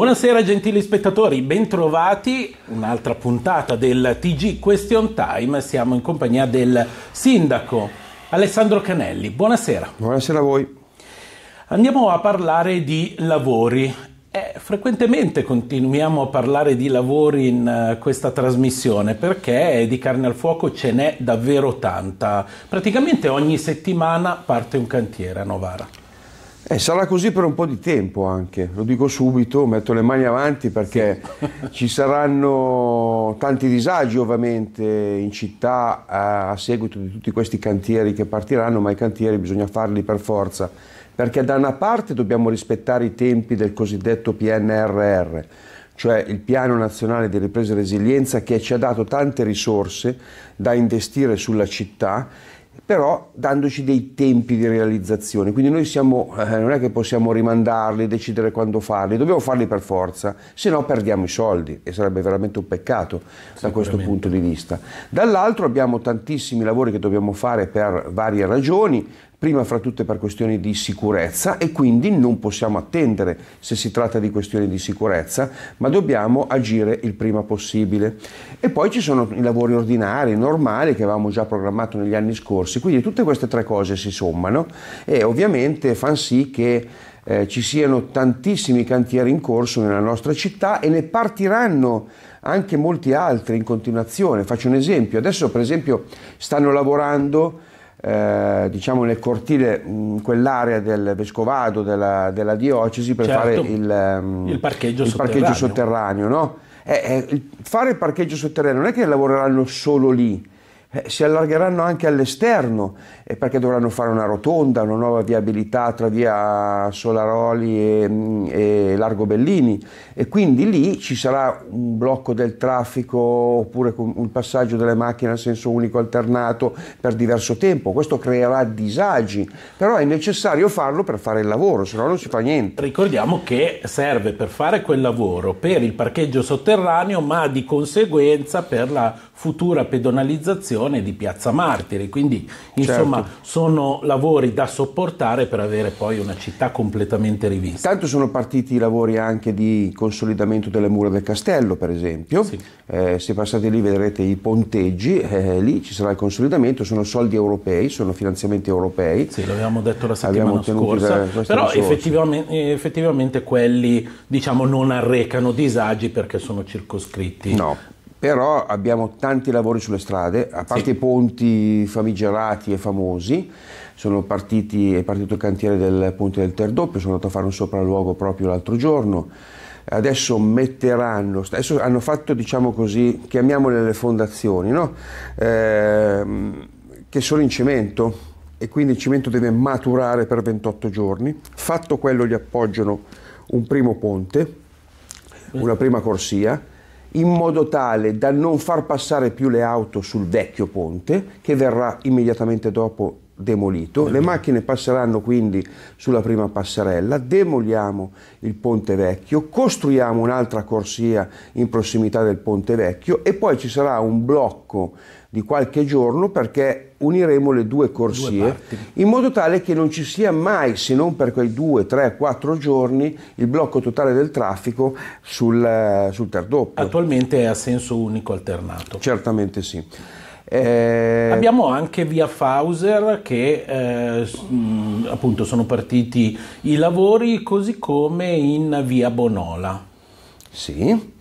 Buonasera gentili spettatori, bentrovati, un'altra puntata del TG Question Time, siamo in compagnia del sindaco Alessandro Canelli, buonasera. Buonasera a voi. Andiamo a parlare di lavori. Eh, frequentemente continuiamo a parlare di lavori in uh, questa trasmissione perché di carne al fuoco ce n'è davvero tanta. Praticamente ogni settimana parte un cantiere a Novara. Eh, sarà così per un po' di tempo anche, lo dico subito, metto le mani avanti perché ci saranno tanti disagi ovviamente in città a, a seguito di tutti questi cantieri che partiranno, ma i cantieri bisogna farli per forza, perché da una parte dobbiamo rispettare i tempi del cosiddetto PNRR, cioè il Piano Nazionale di Ripresa e Resilienza che ci ha dato tante risorse da investire sulla città però dandoci dei tempi di realizzazione, quindi noi siamo, eh, non è che possiamo rimandarli, decidere quando farli, dobbiamo farli per forza, se no perdiamo i soldi e sarebbe veramente un peccato da questo punto di vista. Dall'altro abbiamo tantissimi lavori che dobbiamo fare per varie ragioni, prima fra tutte per questioni di sicurezza e quindi non possiamo attendere se si tratta di questioni di sicurezza, ma dobbiamo agire il prima possibile. E poi ci sono i lavori ordinari, normali, che avevamo già programmato negli anni scorsi, quindi tutte queste tre cose si sommano e ovviamente fanno sì che eh, ci siano tantissimi cantieri in corso nella nostra città e ne partiranno anche molti altri in continuazione. Faccio un esempio, adesso per esempio stanno lavorando eh, diciamo nel cortile mh, mm, quell'area del vescovado della, della diocesi per certo, fare il, mh, ehm, il, parcheggio il sotterraneo, parcheggio sotterraneo no? eh, eh, fare il parcheggio sotterraneo non è che lavoreranno solo lì eh, si allargeranno anche all'esterno eh, perché dovranno fare una rotonda, una nuova viabilità tra via Solaroli e, mm, e Largo Bellini e quindi lì ci sarà un blocco del traffico oppure un passaggio delle macchine a senso unico alternato per diverso tempo, questo creerà disagi, però è necessario farlo per fare il lavoro, se no non si fa niente. Ricordiamo che serve per fare quel lavoro per il parcheggio sotterraneo ma di conseguenza per la futura pedonalizzazione realizzazione di Piazza Martiri, quindi insomma certo. sono lavori da sopportare per avere poi una città completamente rivista. Tanto sono partiti i lavori anche di consolidamento delle mura del castello per esempio, sì. eh, se passate lì vedrete i ponteggi, eh, lì ci sarà il consolidamento, sono soldi europei, sono finanziamenti europei. Sì, l'avevamo detto la settimana scorsa, da, però effettivamente, effettivamente quelli diciamo non arrecano disagi perché sono circoscritti no però abbiamo tanti lavori sulle strade, a parte i ponti famigerati e famosi, sono partiti, è partito il cantiere del ponte del Terdoppio, sono andato a fare un sopralluogo proprio l'altro giorno, adesso metteranno, adesso hanno fatto diciamo così, chiamiamole le fondazioni, no? eh, che sono in cemento e quindi il cemento deve maturare per 28 giorni, fatto quello gli appoggiano un primo ponte, una prima corsia, in modo tale da non far passare più le auto sul vecchio ponte che verrà immediatamente dopo demolito, le macchine passeranno quindi sulla prima passerella, demoliamo il ponte vecchio, costruiamo un'altra corsia in prossimità del ponte vecchio e poi ci sarà un blocco di qualche giorno perché uniremo le due corsie due in modo tale che non ci sia mai, se non per quei due, tre, quattro giorni, il blocco totale del traffico sul, eh, sul Tardoppio. Attualmente è a senso unico alternato. Certamente sì. Eh... Abbiamo anche via Fauser che eh, mm, appunto sono partiti i lavori così come in via Bonola. Sì,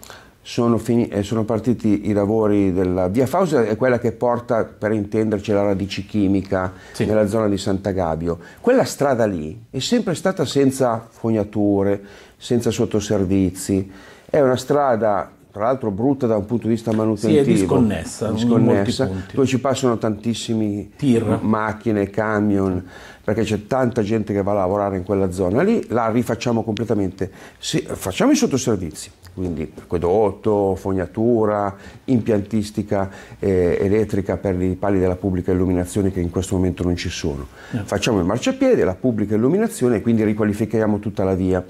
sono, fini- eh, sono, partiti i lavori della via Fauser, è quella che porta, per intenderci, la radice chimica sì. nella zona di Santa Gabio. Quella strada lì è sempre stata senza fognature, senza sottoservizi. È una strada tra l'altro brutta da un punto di vista manutenitivo. Sì, è disconnessa, disconnessa. Poi ci passano tantissimi Tir. macchine, camion, perché c'è tanta gente che va a lavorare in quella zona lì, la rifacciamo completamente. Sì, facciamo i sottoservizi, quindi acquedotto, fognatura, impiantistica eh, elettrica per i pali della pubblica illuminazione che in questo momento non ci sono. Eh. Facciamo il marciapiede, la pubblica illuminazione e quindi riqualifichiamo tutta la via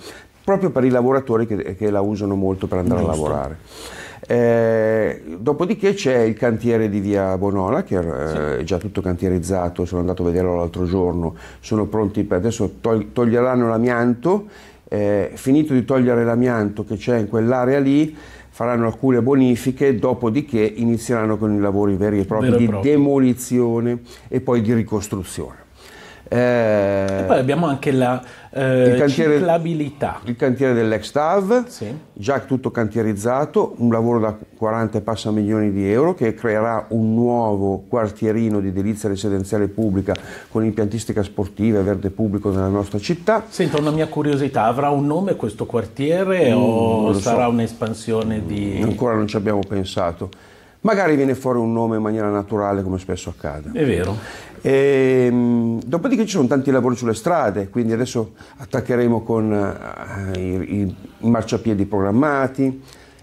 proprio per i lavoratori che, che la usano molto per andare Giusto. a lavorare. Eh, dopodiché c'è il cantiere di via Bonola che eh, sì. è già tutto cantierizzato, sono andato a vederlo l'altro giorno, sono pronti per adesso tog- toglieranno l'amianto, eh, finito di togliere l'amianto che c'è in quell'area lì faranno alcune bonifiche, dopodiché inizieranno con i lavori veri e propri Vero di proprio. demolizione e poi di ricostruzione. Eh, e poi abbiamo anche la eh, il cantiere, ciclabilità. Il cantiere dell'ex TAV, sì. già tutto cantierizzato, un lavoro da 40 e passa milioni di euro che creerà un nuovo quartierino di edilizia residenziale pubblica con impiantistica sportiva e verde pubblico nella nostra città. Sento una mia curiosità, avrà un nome questo quartiere mm, o sarà so. un'espansione di... Mm, ancora non ci abbiamo pensato. Magari viene fuori un nome in maniera naturale come spesso accade. È vero. E, ehm, dopodiché ci sono tanti lavori sulle strade, quindi adesso attaccheremo con eh, i, i, marciapiedi programmati,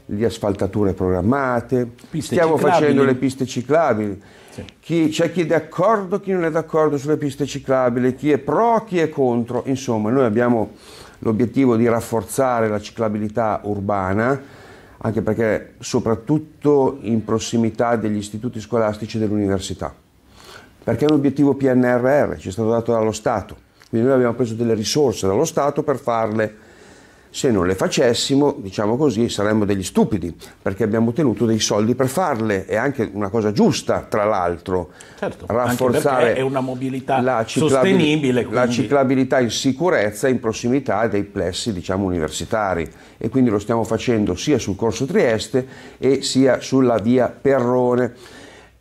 le asfaltature programmate, piste stiamo ciclabili. facendo le piste ciclabili. Sì. Chi, c'è chi è d'accordo, chi non è d'accordo sulle piste ciclabili, chi è pro, chi è contro. Insomma, noi abbiamo l'obiettivo di rafforzare la ciclabilità urbana anche perché soprattutto in prossimità degli istituti scolastici e dell'università perché è un obiettivo PNRR, ci è stato dato dallo Stato, quindi noi abbiamo preso delle risorse dallo Stato per farle. Se non le facessimo, diciamo così, saremmo degli stupidi, perché abbiamo ottenuto dei soldi per farle, è anche una cosa giusta, tra l'altro, certo, rafforzare è una mobilità la sostenibile. La ciclabilità in sicurezza in prossimità dei plessi diciamo, universitari e quindi lo stiamo facendo sia sul corso Trieste e sia sulla via Perrone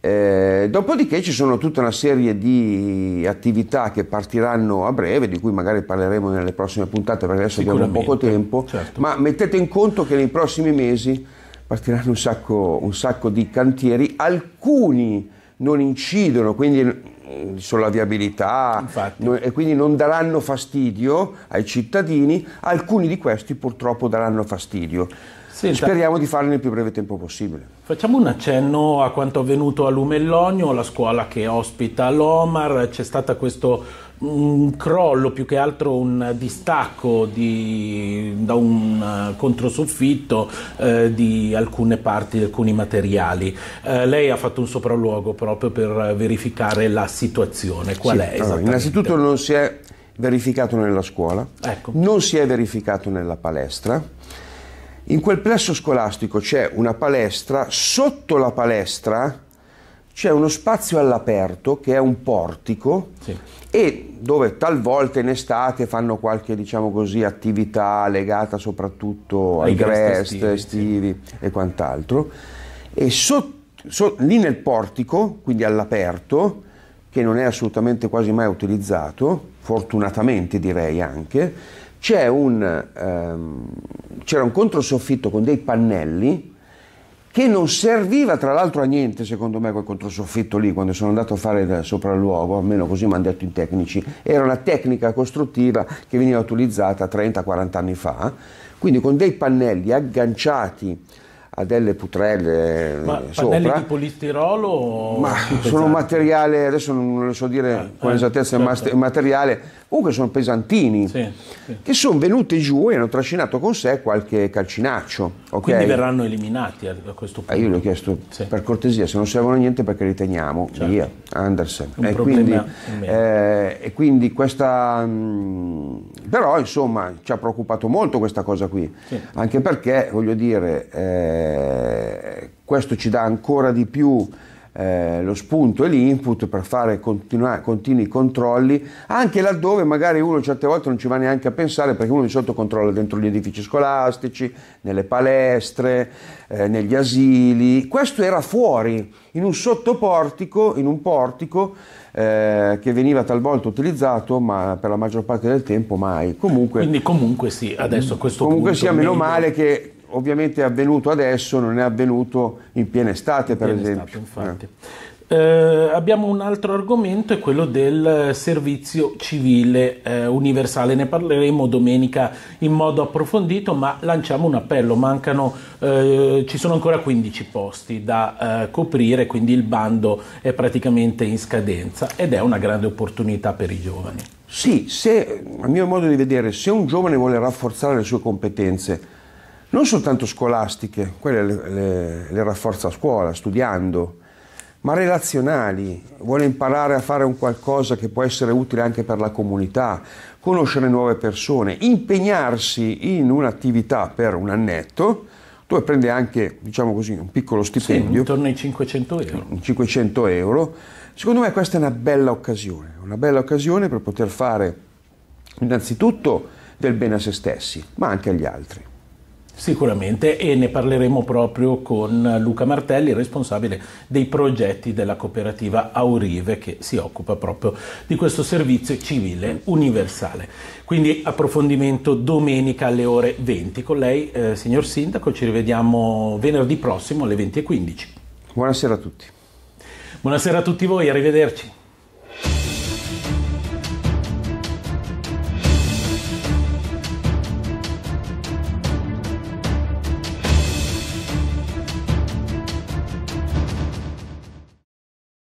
eh, dopodiché ci sono tutta una serie di attività che partiranno a breve, di cui magari parleremo nelle prossime puntate perché adesso abbiamo poco tempo, certo. ma mettete in conto che nei prossimi mesi partiranno un sacco, un sacco di cantieri, alcuni non incidono, quindi mm, sulla viabilità Infatti. e quindi non daranno fastidio ai cittadini, alcuni di questi purtroppo daranno fastidio. Senta, Speriamo di farlo nel più breve tempo possibile. Facciamo un accenno a quanto avvenuto a Lumellogno, la scuola che ospita l'Omar, c'è stato questo un mm, crollo, più che altro un distacco di, da un eh, controsoffitto eh, di alcune parti, di alcuni materiali. Eh, lei ha fatto un sopralluogo proprio per verificare la situazione. Qual sì, è allora, innanzitutto non si è verificato nella scuola, ecco. non si è verificato nella palestra in quel plesso scolastico c'è una palestra, sotto la palestra c'è uno spazio all'aperto che è un portico sì. e dove talvolta in estate fanno qualche diciamo così, attività legata soprattutto ai, ai grest estivi, estivi sì. e quant'altro. E sotto, so, lì nel portico, quindi all'aperto, che non è assolutamente quasi mai utilizzato, fortunatamente direi anche, Ehm, c'era un, ehm, un controsoffitto con dei pannelli che non serviva tra l'altro a niente secondo me quel controsoffitto lì quando sono andato a fare il sopralluogo, almeno così mi hanno detto i tecnici, era una tecnica costruttiva che veniva utilizzata 30-40 anni fa, quindi con dei pannelli agganciati ha delle putrelle ma eh, sopra. pannelli di polistirolo? Ma sono materiale, adesso non lo so dire ah, con eh, esattezza certo. il materiale, comunque sono pesantini, sì, sì. che sono venuti giù e hanno trascinato con sé qualche calcinaccio. Okay? Quindi verranno eliminati eh, a questo punto. Eh, io gli ho chiesto, sì. per cortesia, se non servono a niente perché li teniamo, certo. via, Andersen. E quindi, eh, e quindi, questa... Mh, mm, però insomma ci ha preoccupato molto questa cosa qui, anche perché voglio dire eh, eh, questo ci dà ancora di più eh, lo spunto e l'input per fare continua- continui controlli, anche laddove magari uno certe volte non ci va neanche a pensare perché uno di solito controlla dentro gli edifici scolastici, nelle palestre, eh, negli asili. Questo era fuori, in un sottoportico, in un portico eh, che veniva talvolta utilizzato, ma per la maggior parte del tempo mai. Comunque, Quindi comunque sì, adesso a questo comunque punto... Comunque sia, meno male che ovviamente è avvenuto adesso, non è avvenuto in piena estate per piena esempio. Estate, eh. eh, abbiamo un altro argomento, è quello del servizio civile eh, universale. Ne parleremo domenica in modo approfondito, ma lanciamo un appello. Mancano, eh, ci sono ancora 15 posti da eh, coprire, quindi il bando è praticamente in scadenza ed è una grande opportunità per i giovani. Sì, se, a mio modo di vedere, se un giovane vuole rafforzare le sue competenze, non soltanto scolastiche, quelle le, le, le rafforza a scuola, studiando, ma relazionali, vuole imparare a fare un qualcosa che può essere utile anche per la comunità, conoscere nuove persone, impegnarsi in un'attività per un annetto, dove prende anche, diciamo così, un piccolo stipendio. Sì, intorno ai 500 euro. 500 euro. Secondo me questa è una bella occasione, una bella occasione per poter fare innanzitutto del bene a se stessi, ma anche agli altri. Sicuramente e ne parleremo proprio con Luca Martelli, responsabile dei progetti della cooperativa Aurive che si occupa proprio di questo servizio civile universale. Quindi approfondimento domenica alle ore 20. Con lei, eh, signor Sindaco, ci rivediamo venerdì prossimo alle 20.15. Buonasera a tutti. Buonasera a tutti voi, arrivederci.